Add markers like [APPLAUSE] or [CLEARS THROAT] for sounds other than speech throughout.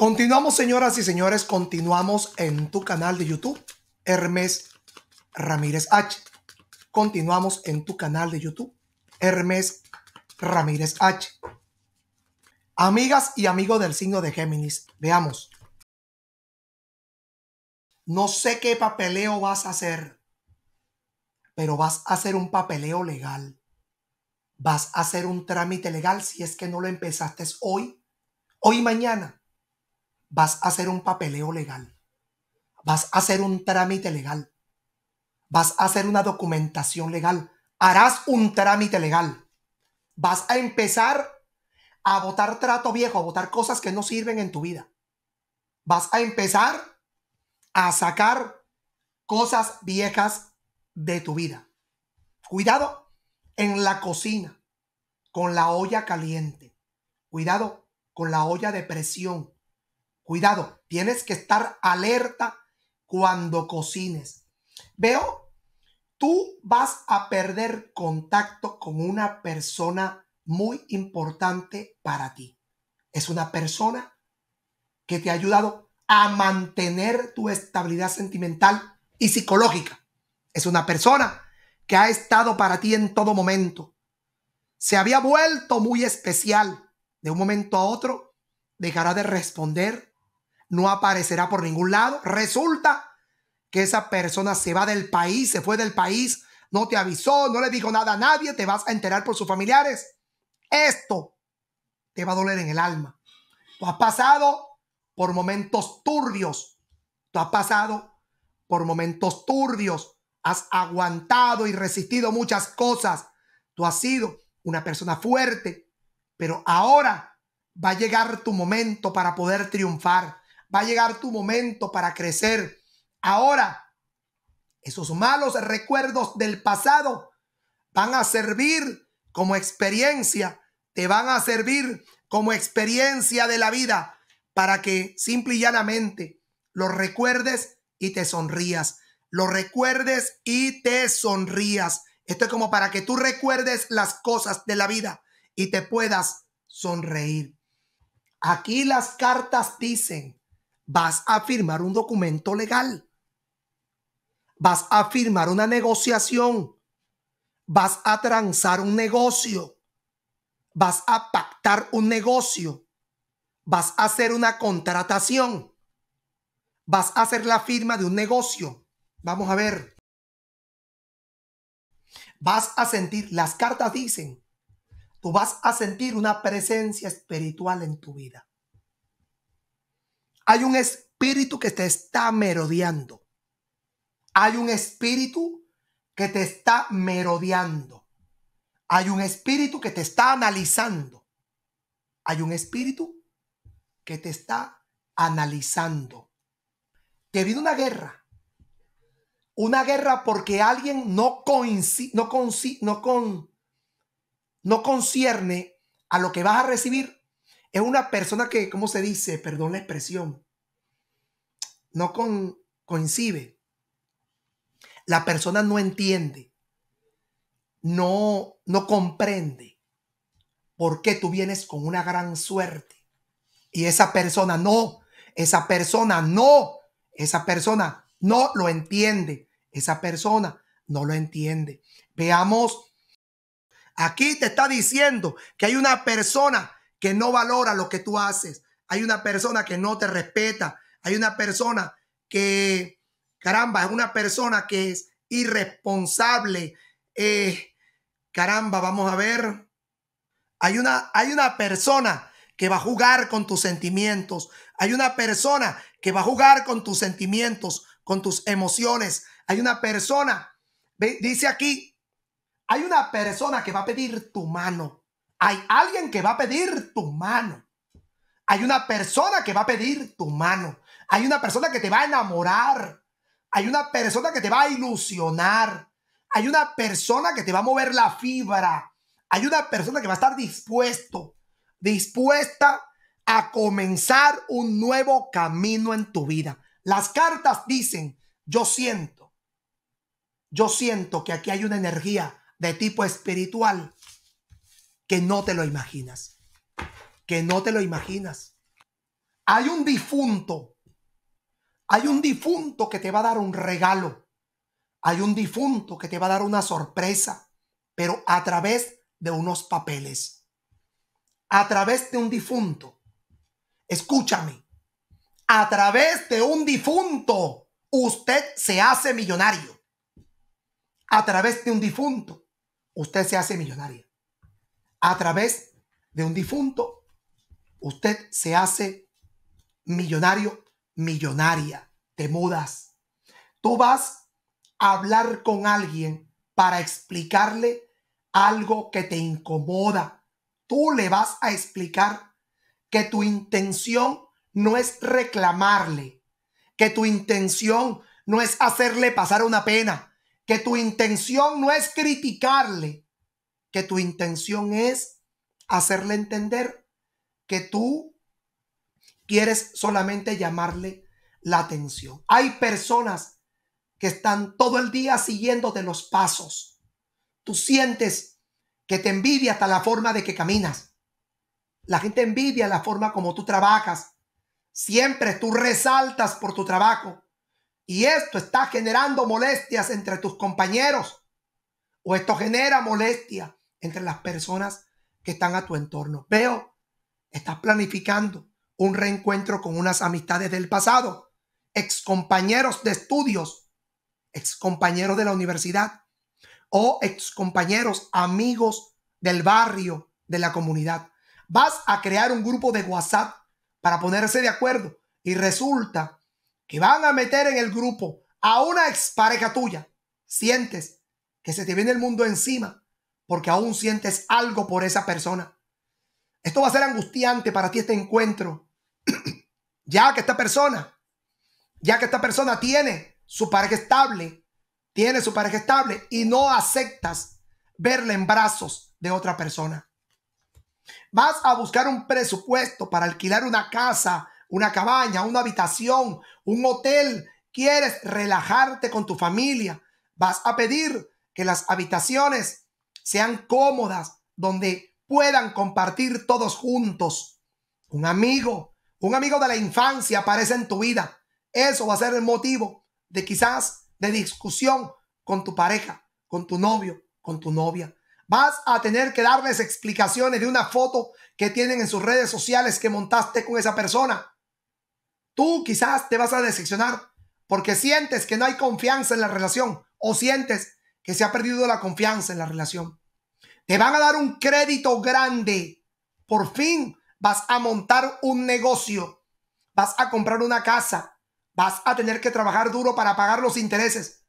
Continuamos, señoras y señores, continuamos en tu canal de YouTube, Hermes Ramírez H. Continuamos en tu canal de YouTube, Hermes Ramírez H. Amigas y amigos del signo de Géminis, veamos. No sé qué papeleo vas a hacer, pero vas a hacer un papeleo legal. Vas a hacer un trámite legal si es que no lo empezaste hoy, hoy mañana vas a hacer un papeleo legal, vas a hacer un trámite legal, vas a hacer una documentación legal, harás un trámite legal, vas a empezar a votar trato viejo, a votar cosas que no sirven en tu vida. Vas a empezar a sacar cosas viejas de tu vida. Cuidado en la cocina, con la olla caliente. Cuidado con la olla de presión. Cuidado, tienes que estar alerta cuando cocines. Veo, tú vas a perder contacto con una persona muy importante para ti. Es una persona que te ha ayudado a mantener tu estabilidad sentimental y psicológica. Es una persona que ha estado para ti en todo momento. Se había vuelto muy especial. De un momento a otro, dejará de responder no aparecerá por ningún lado. Resulta que esa persona se va del país, se fue del país, no te avisó, no le dijo nada a nadie, te vas a enterar por sus familiares. Esto te va a doler en el alma. Tú has pasado por momentos turbios. Tú has pasado por momentos turbios. Has aguantado y resistido muchas cosas. Tú has sido una persona fuerte, pero ahora va a llegar tu momento para poder triunfar va a llegar tu momento para crecer. Ahora, esos malos recuerdos del pasado van a servir como experiencia, te van a servir como experiencia de la vida para que simple y llanamente lo recuerdes y te sonrías. Lo recuerdes y te sonrías. Esto es como para que tú recuerdes las cosas de la vida y te puedas sonreír. Aquí las cartas dicen, vas a firmar un documento legal, vas a firmar una negociación, vas a transar un negocio, vas a pactar un negocio, vas a hacer una contratación, vas a hacer la firma de un negocio. Vamos a ver. Vas a sentir, las cartas dicen, tú vas a sentir una presencia espiritual en tu vida. Hay un espíritu que te está merodeando. Hay un espíritu que te está merodeando. Hay un espíritu que te está analizando. Hay un espíritu que te está analizando. Que viene una guerra. Una guerra porque alguien no, coincide, no, no, con, no concierne a lo que vas a recibir es una persona que, ¿cómo se dice? Perdón la expresión. No coincide. La persona no entiende. No, no comprende por qué tú vienes con una gran suerte. Y esa persona no, esa persona no, esa persona no lo entiende. Esa persona no lo entiende. Veamos, aquí te está diciendo que hay una persona que no valora lo que tú haces. Hay una persona que no te respeta. Hay una persona que, caramba, es una persona que es irresponsable. Eh, caramba, vamos a ver. Hay una, hay una persona que va a jugar con tus sentimientos. Hay una persona que va a jugar con tus sentimientos, con tus emociones. Hay una persona, dice aquí, hay una persona que va a pedir tu mano. Hay alguien que va a pedir tu mano. Hay una persona que va a pedir tu mano. Hay una persona que te va a enamorar. Hay una persona que te va a ilusionar. Hay una persona que te va a mover la fibra. Hay una persona que va a estar dispuesto, dispuesta a comenzar un nuevo camino en tu vida. Las cartas dicen, yo siento, yo siento que aquí hay una energía de tipo espiritual que no te lo imaginas. Que no te lo imaginas. Hay un difunto. Hay un difunto que te va a dar un regalo. Hay un difunto que te va a dar una sorpresa, pero a través de unos papeles. A través de un difunto. Escúchame. A través de un difunto, usted se hace millonario. A través de un difunto, usted se hace millonario a través de un difunto, usted se hace millonario, millonaria, te mudas. Tú vas a hablar con alguien para explicarle algo que te incomoda. Tú le vas a explicar que tu intención no es reclamarle, que tu intención no es hacerle pasar una pena, que tu intención no es criticarle, que tu intención es hacerle entender que tú quieres solamente llamarle la atención. Hay personas que están todo el día siguiendo de los pasos. Tú sientes que te envidia hasta la forma de que caminas. La gente envidia la forma como tú trabajas. Siempre tú resaltas por tu trabajo. Y esto está generando molestias entre tus compañeros. O esto genera molestia entre las personas que están a tu entorno. Veo, estás planificando un reencuentro con unas amistades del pasado, excompañeros de estudios, excompañeros de la universidad o excompañeros, amigos del barrio, de la comunidad. Vas a crear un grupo de WhatsApp para ponerse de acuerdo y resulta que van a meter en el grupo a una expareja tuya. Sientes que se te viene el mundo encima porque aún sientes algo por esa persona. Esto va a ser angustiante para ti este encuentro, [CLEARS THROAT] ya que esta persona, ya que esta persona tiene su pareja estable, tiene su pareja estable y no aceptas verla en brazos de otra persona. Vas a buscar un presupuesto para alquilar una casa, una cabaña, una habitación, un hotel. Quieres relajarte con tu familia. Vas a pedir que las habitaciones sean cómodas, donde puedan compartir todos juntos. Un amigo, un amigo de la infancia aparece en tu vida. Eso va a ser el motivo de quizás de discusión con tu pareja, con tu novio, con tu novia. Vas a tener que darles explicaciones de una foto que tienen en sus redes sociales que montaste con esa persona. Tú quizás te vas a decepcionar porque sientes que no hay confianza en la relación o sientes que se ha perdido la confianza en la relación. Te van a dar un crédito grande. Por fin vas a montar un negocio. Vas a comprar una casa. Vas a tener que trabajar duro para pagar los intereses.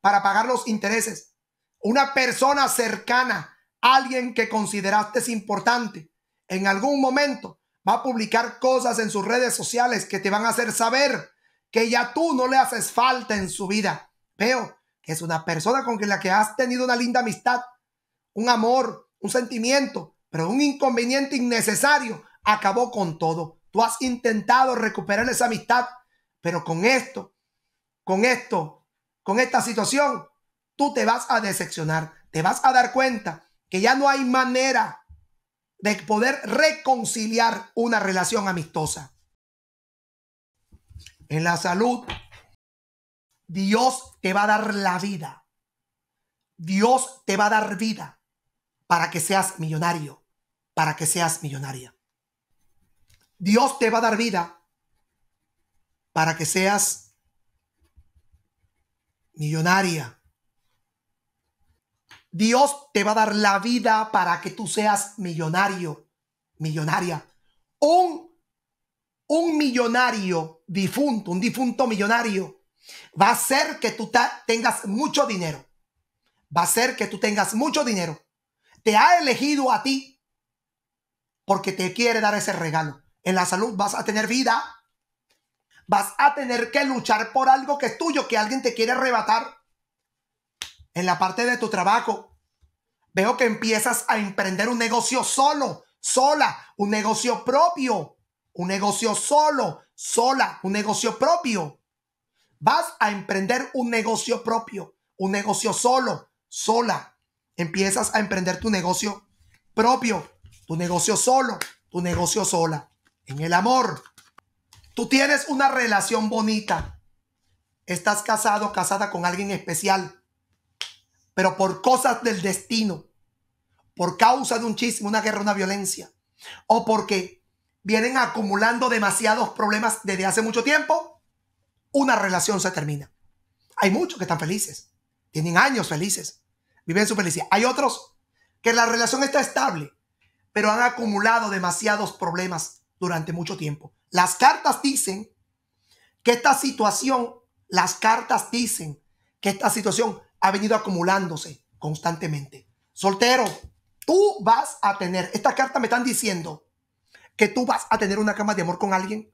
Para pagar los intereses. Una persona cercana, alguien que consideraste es importante, en algún momento va a publicar cosas en sus redes sociales que te van a hacer saber que ya tú no le haces falta en su vida. Veo que es una persona con la que has tenido una linda amistad un amor, un sentimiento, pero un inconveniente innecesario acabó con todo. Tú has intentado recuperar esa amistad, pero con esto, con esto, con esta situación, tú te vas a decepcionar, te vas a dar cuenta que ya no hay manera de poder reconciliar una relación amistosa. En la salud, Dios te va a dar la vida. Dios te va a dar vida para que seas millonario, para que seas millonaria. Dios te va a dar vida para que seas millonaria. Dios te va a dar la vida para que tú seas millonario, millonaria. Un, un millonario difunto, un difunto millonario, va a ser que tú tengas mucho dinero. Va a ser que tú tengas mucho dinero te ha elegido a ti porque te quiere dar ese regalo. En la salud vas a tener vida. Vas a tener que luchar por algo que es tuyo, que alguien te quiere arrebatar. En la parte de tu trabajo, veo que empiezas a emprender un negocio solo, sola, un negocio propio, un negocio solo, sola, un negocio propio. Vas a emprender un negocio propio, un negocio solo, sola, empiezas a emprender tu negocio propio, tu negocio solo, tu negocio sola. En el amor, tú tienes una relación bonita. Estás casado, casada con alguien especial. Pero por cosas del destino, por causa de un chisme, una guerra, una violencia, o porque vienen acumulando demasiados problemas desde hace mucho tiempo, una relación se termina. Hay muchos que están felices, tienen años felices, viven su felicidad. Hay otros que la relación está estable, pero han acumulado demasiados problemas durante mucho tiempo. Las cartas dicen que esta situación, las cartas dicen que esta situación ha venido acumulándose constantemente. Soltero, tú vas a tener, Esta cartas me están diciendo que tú vas a tener una cama de amor con alguien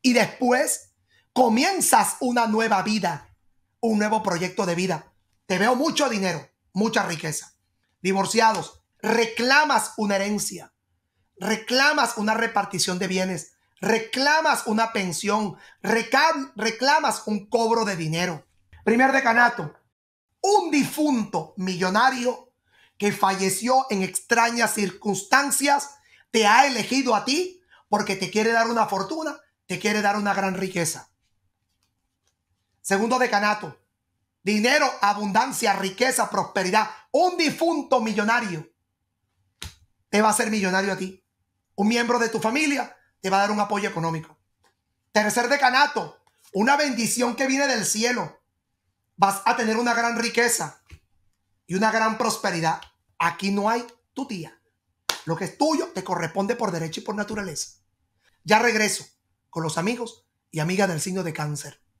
y después comienzas una nueva vida, un nuevo proyecto de vida. Te veo mucho dinero, mucha riqueza. Divorciados, reclamas una herencia, reclamas una repartición de bienes, reclamas una pensión, reclamas un cobro de dinero. Primer decanato, un difunto millonario que falleció en extrañas circunstancias te ha elegido a ti porque te quiere dar una fortuna, te quiere dar una gran riqueza. Segundo decanato, Dinero, abundancia, riqueza, prosperidad. Un difunto millonario te va a ser millonario a ti. Un miembro de tu familia te va a dar un apoyo económico. Tercer decanato, una bendición que viene del cielo. Vas a tener una gran riqueza y una gran prosperidad. Aquí no hay tu tía. Lo que es tuyo te corresponde por derecho y por naturaleza. Ya regreso con los amigos y amigas del signo de cáncer.